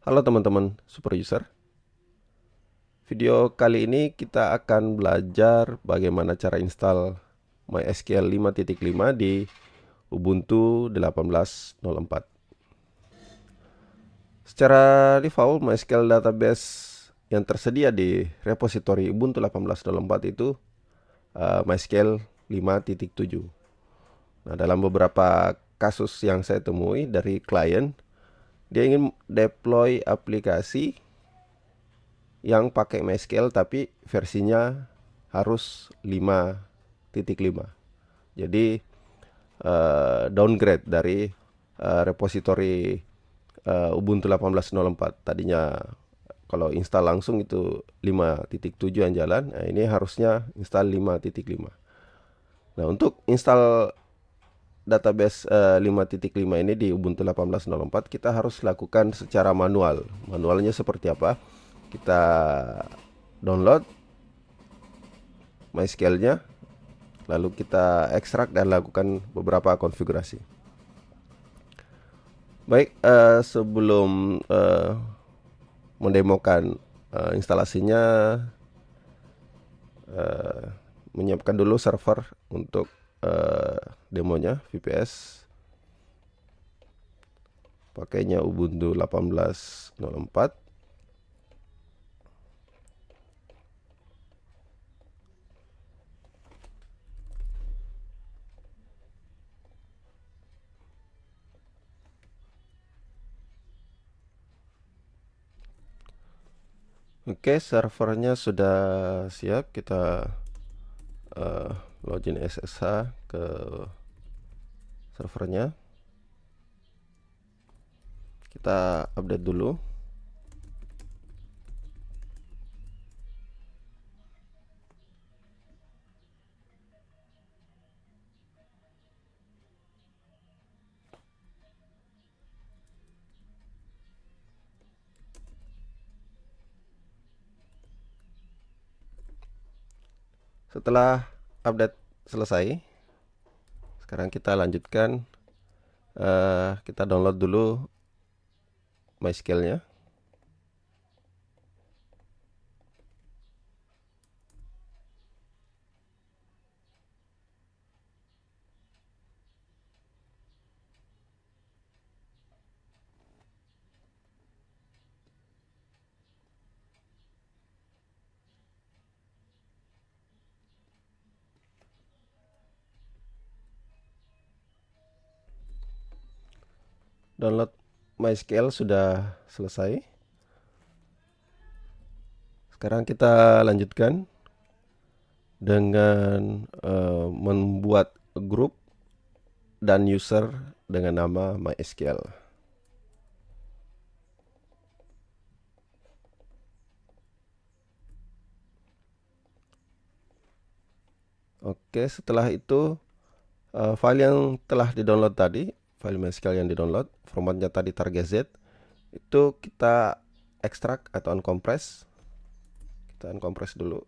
Halo teman-teman super user Video kali ini kita akan belajar bagaimana cara install MySQL 5.5 di Ubuntu 18.04 Secara default MySQL database yang tersedia di repository Ubuntu 18.04 itu uh, MySQL 5.7 Nah dalam beberapa kasus yang saya temui dari klien dia ingin deploy aplikasi yang pakai MySQL tapi versinya harus 5.5 jadi uh, downgrade dari uh, repository uh, Ubuntu 18.04 tadinya kalau install langsung itu 5.7 yang jalan nah ini harusnya install 5.5 nah untuk install database uh, eh, 5.5 ini di Ubuntu 18.04 kita harus lakukan secara manual. Manualnya seperti apa? Kita download MySQL-nya lalu kita ekstrak dan lakukan beberapa konfigurasi. Baik, uh, sebelum uh, mendemokan uh, instalasinya uh, menyiapkan dulu server untuk uh, demonya VPS pakainya Ubuntu 18.04 Oke, okay, servernya sudah siap. Kita uh, login SSH ke servernya kita update dulu setelah update selesai sekarang kita lanjutkan uh, kita download dulu MySQL nya download MySQL sudah selesai sekarang kita lanjutkan dengan uh, membuat grup dan user dengan nama MySQL. Oke, setelah itu uh, file yang telah didownload tadi file mysql yang di download formatnya tadi target Z itu kita ekstrak atau uncompress kita uncompress dulu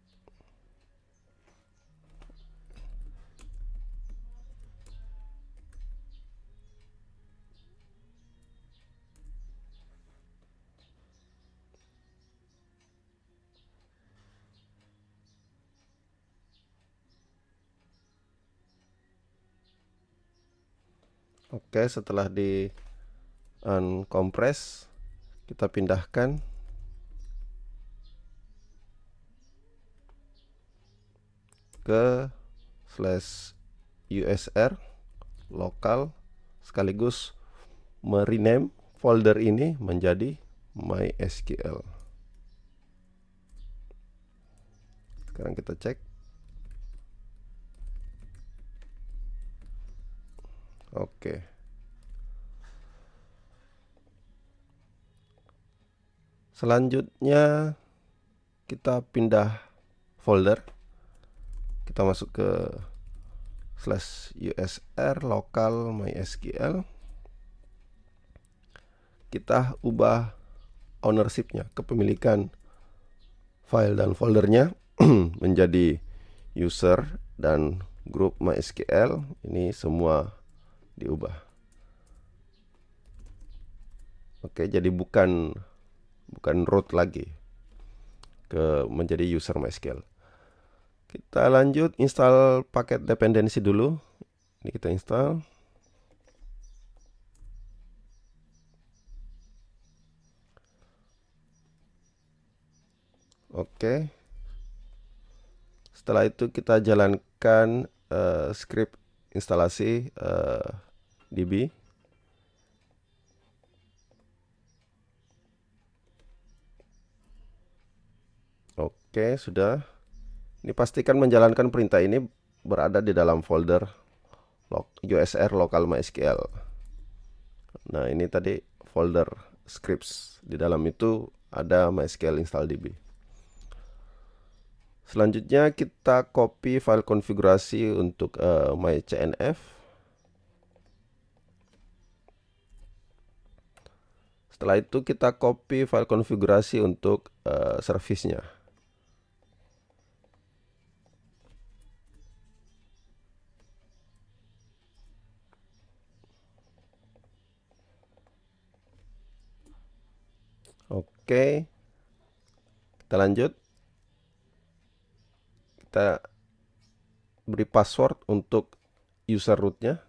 Oke, setelah di uncompress eh, kita pindahkan ke slash usr lokal sekaligus merename folder ini menjadi mysql sekarang kita cek Oke. Selanjutnya kita pindah folder. Kita masuk ke slash usr lokal mysql. Kita ubah ownershipnya, kepemilikan file dan foldernya menjadi user dan grup MySQL ini semua diubah oke jadi bukan bukan root lagi ke menjadi user MySQL kita lanjut install paket dependensi dulu ini kita install Oke. Setelah itu kita jalankan uh, script instalasi uh, eh, DB Oke, sudah. Ini pastikan menjalankan perintah ini berada di dalam folder USR local MySQL. Nah, ini tadi folder scripts. Di dalam itu ada MySQL install db. Selanjutnya kita copy file konfigurasi untuk uh, eh, mycnf. Setelah itu kita copy file konfigurasi untuk uh, servicenya. Oke. Kita lanjut kita beri password untuk user rootnya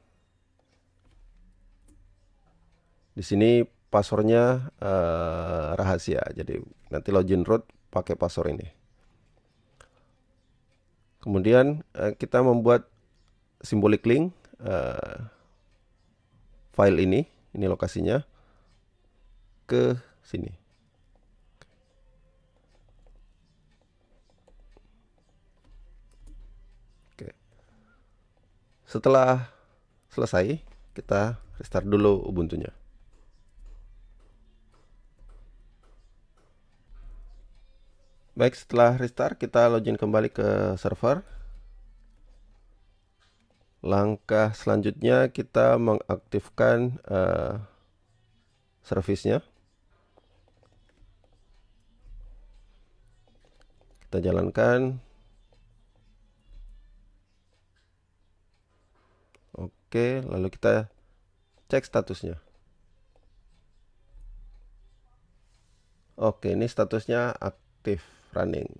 di sini passwordnya eh, rahasia jadi nanti login root pakai password ini kemudian eh, kita membuat simbolik link eh, file ini ini lokasinya ke sini Setelah selesai, kita restart dulu Ubuntu-nya. Baik, setelah restart kita login kembali ke server. Langkah selanjutnya kita mengaktifkan uh, eh, nya Kita jalankan Oke, lalu kita cek statusnya. Oke, ini statusnya aktif running.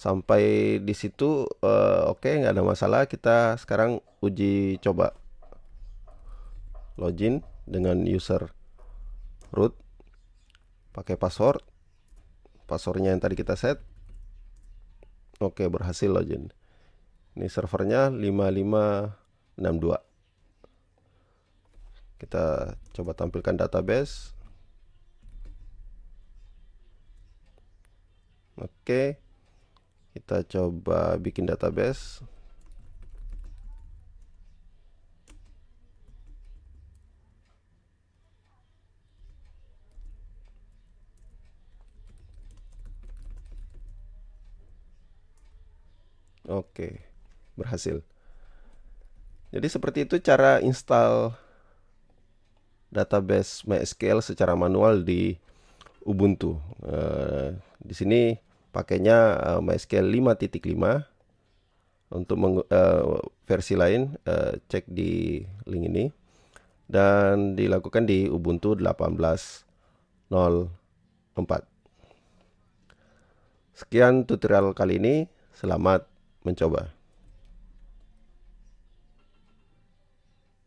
Sampai di situ uh, oke nggak ada masalah. Kita sekarang uji coba login dengan user root pakai password. Passwordnya yang tadi kita set. Oke, berhasil login. Ini servernya 5562. Kita coba tampilkan database. Oke. Kita coba bikin database. Oke. Okay berhasil. Jadi seperti itu cara install database MySQL secara manual di Ubuntu. Eh, di sini pakainya eh, MySQL 5.5 untuk eh, versi lain cek di link ini dan dilakukan di Ubuntu 18.04. Sekian tutorial kali ini, selamat mencoba.